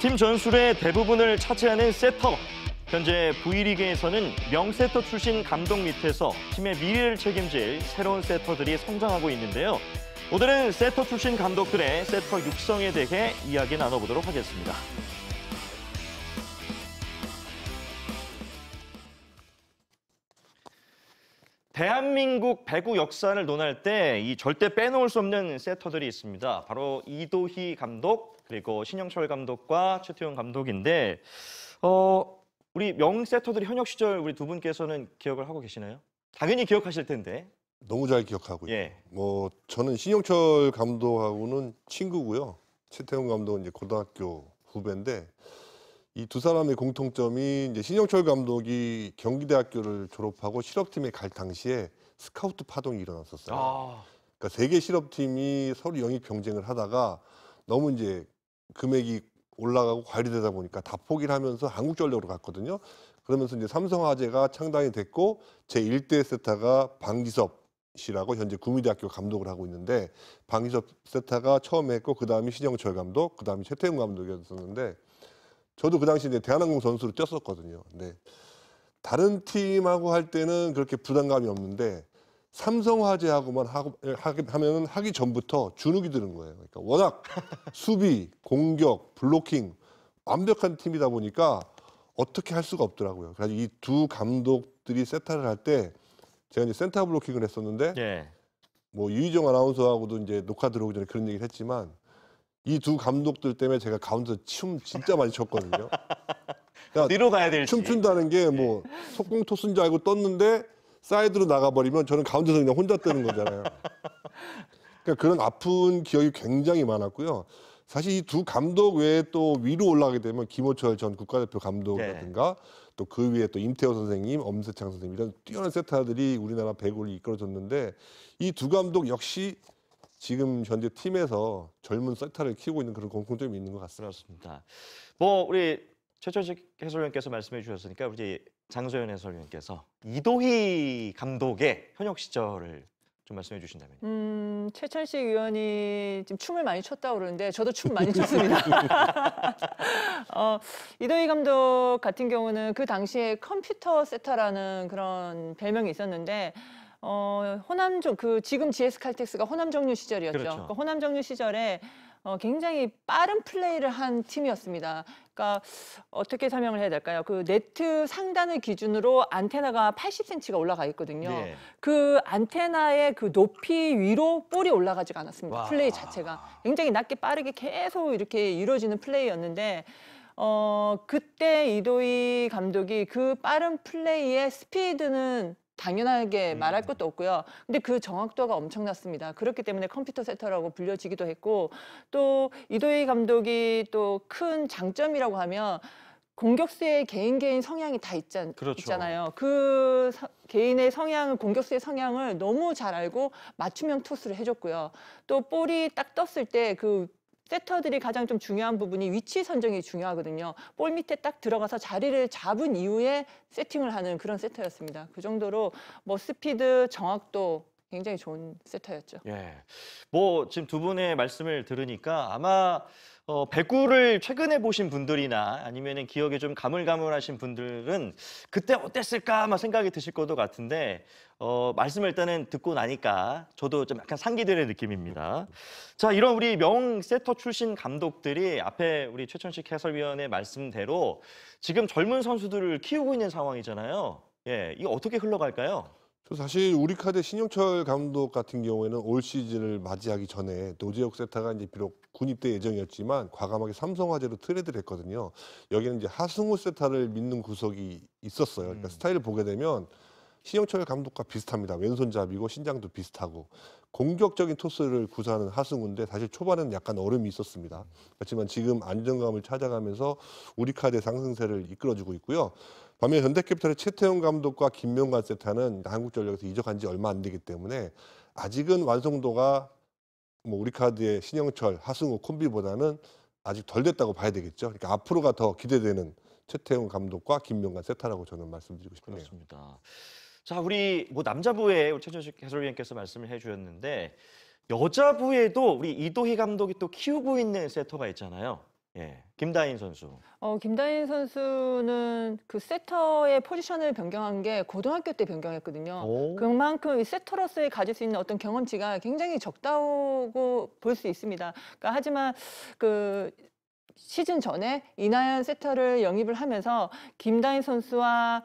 팀 전술의 대부분을 차지하는 세터. 현재 V리그에서는 명세터 출신 감독 밑에서 팀의 미래를 책임질 새로운 세터들이 성장하고 있는데요. 오늘은 세터 출신 감독들의 세터 육성에 대해 이야기 나눠보도록 하겠습니다. 대한민국 배구 역사를 논할 때 이 절대 빼놓을 수 없는 세터들이 있습니다. 바로 이도희 감독 그리고 신영철 감독과 최태용 감독인데 어 우리 명 세터들이 현역 시절 우리 두 분께서는 기억을 하고 계시나요? 당연히 기억하실 텐데. 너무 잘 기억하고요. 예. 뭐 저는 신영철 감독하고는 친구고요. 최태용 감독은 이제 고등학교 후배인데 이두 사람의 공통점이 이제 신영철 감독이 경기대학교를 졸업하고 실업팀에 갈 당시에 스카우트 파동이 일어났었어요. 아. 그러니까 세 개 실업팀이 서로 영입 경쟁을 하다가 너무 이제 금액이 올라가고 관리되다 보니까 다 포기를 하면서 한국전력으로 갔거든요. 그러면서 이제 삼성화재가 창단이 됐고 제 1대 세타가 방지섭 씨라고 현재 구미대학교 감독을 하고 있는데 방지섭 세타가 처음에 했고 그다음이 신영철 감독, 그다음이 최태웅 감독이었었는데 저도 그 당시 이제 대한항공 선수로 뛰었었거든요. 근데 다른 팀하고 할 때는 그렇게 부담감이 없는데 삼성화재하고만 하고 하면은 하기 전부터 주눅이 드는 거예요. 그러니까 워낙 수비, 공격, 블로킹 완벽한 팀이다 보니까 어떻게 할 수가 없더라고요. 그래서 이 두 감독들이 세타를 할 때 제가 이제 센터 블로킹을 했었는데 예. 뭐 유희정 아나운서하고도 이제 녹화 들어오기 전에 그런 얘기를 했지만 이두 감독들 때문에 제가 가운데서 춤 진짜 많이 췄거든요. 그러니까 어디로 가야 될지. 춤춘다는 게뭐 네. 속공 토스인 줄 알고 떴는데 사이드로 나가버리면 저는 가운데서 그냥 혼자 뜨는 거잖아요. 그러니까 그런 아픈 기억이 굉장히 많았고요. 사실 이 두 감독 외에 또 위로 올라가게 되면 김호철 전 국가대표 감독이라든가 네. 또그 위에 또 임태호 선생님, 엄세창 선생님 이런 뛰어난 세타들이 우리나라 배구를 이끌어줬는데 이 두 감독 역시 지금 현재 팀에서 젊은 세타를 키우고 있는 그런 공통점이 있는 것 같습니다. 그렇습니다. 뭐 우리 최철식 해설위원께서 말씀해 주셨으니까 우리 장소연 해설위원께서 이도희 감독의 현역 시절을 좀 말씀해 주신다면. 음, 최철식 의원이 지금 춤을 많이 췄다 고 그러는데 저도 춤 많이 췄습니다. 어, 이도희 감독 같은 경우는 그 당시에 컴퓨터 세타라는 그런 별명이 있었는데 어, 호남 정그 지금 GS 칼텍스가 호남 정류 시절이었죠. 그렇죠. 그 호남 정류 시절에 어, 굉장히 빠른 플레이를 한 팀이었습니다. 그러니까 어떻게 설명을 해야 될까요? 그 네트 상단을 기준으로 안테나가 80cm가 올라가 있거든요. 네. 그 안테나의 그 높이 위로 볼이 올라가지가 않았습니다. 와. 플레이 자체가 굉장히 낮게 빠르게 계속 이렇게 이루어지는 플레이였는데 어, 그때 이도희 감독이 그 빠른 플레이의 스피드는 당연하게 음. 말할 것도 없고요. 근데 그 정확도가 엄청났습니다. 그렇기 때문에 컴퓨터 세터라고 불려지기도 했고 또 이도희 감독이 또 큰 장점이라고 하면 공격수의 개인 개인 성향이 다 있잖, 그렇죠. 있잖아요. 그 서, 개인의 성향을 공격수의 성향을 너무 잘 알고 맞춤형 투수를 해줬고요. 또 볼이 딱 떴을 때그 세터들이 가장 좀 중요한 부분이 위치 선정이 중요하거든요. 볼 밑에 딱 들어가서 자리를 잡은 이후에 세팅을 하는 그런 세터였습니다. 그 정도로 뭐 스피드, 정확도, 굉장히 좋은 세터였죠. 예. 뭐 지금 두 분의 말씀을 들으니까 아마 어, 배구를 최근에 보신 분들이나 아니면은 기억에 좀 가물가물하신 분들은 그때 어땠을까 막 생각이 드실 것도 같은데 어, 말씀을 일단은 듣고 나니까 저도 좀 약간 상기되는 느낌입니다. 자, 이런 우리 명 세터 출신 감독들이 앞에 우리 최천식 해설위원의 말씀대로 지금 젊은 선수들을 키우고 있는 상황이잖아요. 예, 이거 어떻게 흘러갈까요? 저 사실 우리 카드 신영철 감독 같은 경우에는 올 시즌을 맞이하기 전에 노재혁 세타가 이제 비록 군입대 예정이었지만 과감하게 삼성화재로 트레드를 했거든요. 여기는 이제 하승우 세타를 믿는 구석이 있었어요. 그러니까 음. 스타일을 보게 되면 신영철 감독과 비슷합니다. 왼손잡이고 신장도 비슷하고 공격적인 토스를 구사하는 하승우인데 사실 초반에는 약간 얼음이 있었습니다. 그렇지만 지금 안정감을 찾아가면서 우리 카드의 상승세를 이끌어주고 있고요. 반면 현대캐피탈의 최태용 감독과 김명관 세타는 한국전력에서 이적한 지 얼마 안 되기 때문에 아직은 완성도가 뭐 우리 카드의 신영철, 하승우 콤비보다는 아직 덜 됐다고 봐야 되겠죠. 그러니까 앞으로가 더 기대되는 최태용 감독과 김명관 세타라고 저는 말씀드리고 싶네요. 그렇습니다. 자, 우리 뭐남자부의 우리 최준식 해설위원께서 말씀을 해주셨는데 여자부에도 우리 이도희 감독이 또 키우고 있는 세터가 있잖아요. 예, 김다인 선수. 어, 김다인 선수는 그 세터의 포지션을 변경한 게 고등학교 때 변경했거든요. 오. 그만큼 이 세터로서의 가질 수 있는 어떤 경험치가 굉장히 적다고 볼 수 있습니다. 그러니까 하지만 그 시즌 전에 이나연 세터를 영입을 하면서 김다인 선수와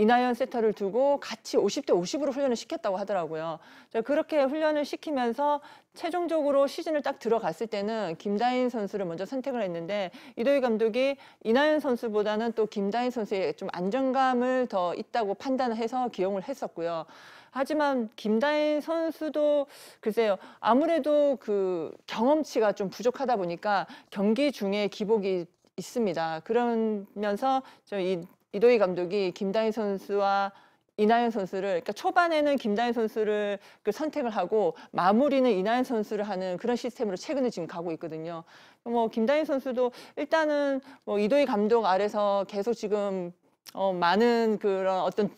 이나연 세터를 두고 같이 50대 50으로 훈련을 시켰다고 하더라고요. 그렇게 훈련을 시키면서 최종적으로 시즌을 딱 들어갔을 때는 김다인 선수를 먼저 선택을 했는데 이도희 감독이 이나연 선수보다는 또 김다인 선수의 좀 안정감을 더 있다고 판단해서 기용을 했었고요. 하지만 김다인 선수도 글쎄요 아무래도 그 경험치가 좀 부족하다 보니까 경기 중에 기복이 있습니다. 그러면서 저이 이도희 감독이 김다희 선수와 이나연 선수를 그러니까 초반에는 김다현 선수를 그 선택을 하고 마무리는 이나연 선수를 하는 그런 시스템으로 최근에 지금 가고 있거든요. 뭐 김다현 선수도 일단은 뭐 이도희 감독 아래서 계속 지금 어 많은 그런 어떤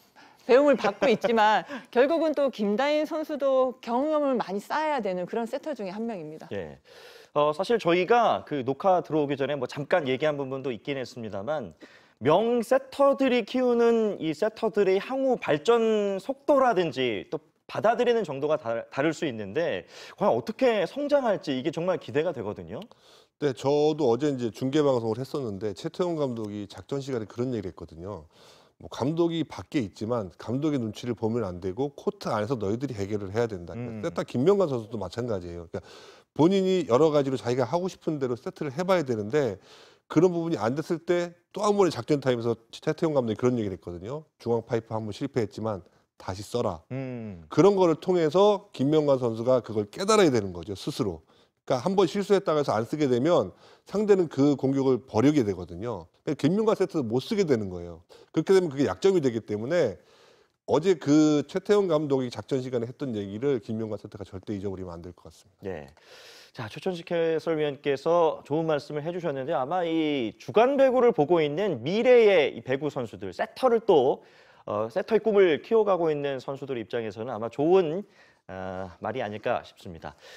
배움을 받고 있지만 결국은 또 김다인 선수도 경험을 많이 쌓아야 되는 그런 세터 중에 한 명입니다. 예. 어, 사실 저희가 그 녹화 들어오기 전에 뭐 잠깐 얘기한 부분도 있긴 했습니다만 명 세터들이 키우는 이 세터들의 향후 발전 속도라든지 또 받아들이는 정도가 다, 를수 있는데 과연 어떻게 성장할지 이게 정말 기대가 되거든요. 네, 저도 어제 이제 중계 방송을 했었는데 최태원 감독이 작전 시간에 그런 얘기를 했거든요. 뭐 감독이 밖에 있지만 감독의 눈치를 보면 안 되고 코트 안에서 너희들이 해결을 해야 된다. 음. 그러니까 세타 김명관 선수도 마찬가지예요. 그러니까 본인이 여러 가지로 자기가 하고 싶은 대로 세트를 해봐야 되는데 그런 부분이 안 됐을 때 또 한 번의 작전 타임에서 최태용 감독이 그런 얘기를 했거든요. 중앙 파이프 한 번 실패했지만 다시 써라. 음. 그런 거를 통해서 김명관 선수가 그걸 깨달아야 되는 거죠 스스로. 그러니까 한 번 실수했다고 해서 안 쓰게 되면 상대는 그 공격을 버리게 되거든요. 그러니까 김명관 세트도 못 쓰게 되는 거예요. 그렇게 되면 그게 약점이 되기 때문에 어제 그 최태용 감독이 작전 시간에 했던 얘기를 김명관 세트가 절대 잊어버리면 안 될 것 같습니다. 네. 자, 최천식 해설위원께서 좋은 말씀을 해주셨는데 아마 이 주간 배구를 보고 있는 미래의 이 배구 선수들, 세터를 또 어, 세터의 꿈을 키워가고 있는 선수들 입장에서는 아마 좋은 어, 말이 아닐까 싶습니다.